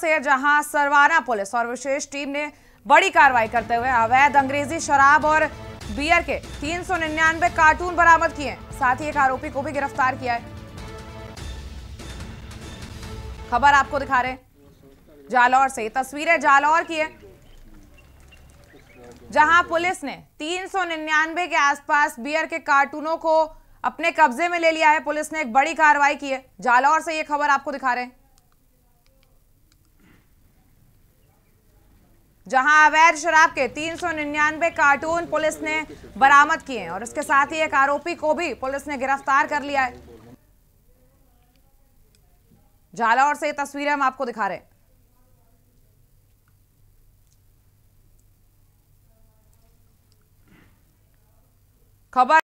से जहां सरवाना पुलिस और विशेष टीम ने बड़ी कार्रवाई करते हुए अवैध अंग्रेजी शराब और बियर के तीन कार्टून बरामद किए साथ ही एक आरोपी को भी गिरफ्तार किया है खबर आपको दिखा रहे जालौर से तस्वीरें जालौर की है जहां पुलिस ने तीन के आसपास बियर के कार्टूनों को अपने कब्जे में ले लिया है पुलिस ने एक बड़ी कार्रवाई की है जालौर से ये खबर आपको दिखा रहे हैं जहां अवैध शराब के 399 कार्टून पुलिस ने बरामद किए हैं और इसके साथ ही एक आरोपी को भी पुलिस ने गिरफ्तार कर लिया है झालौर से तस्वीरें हम आपको दिखा रहे हैं खबर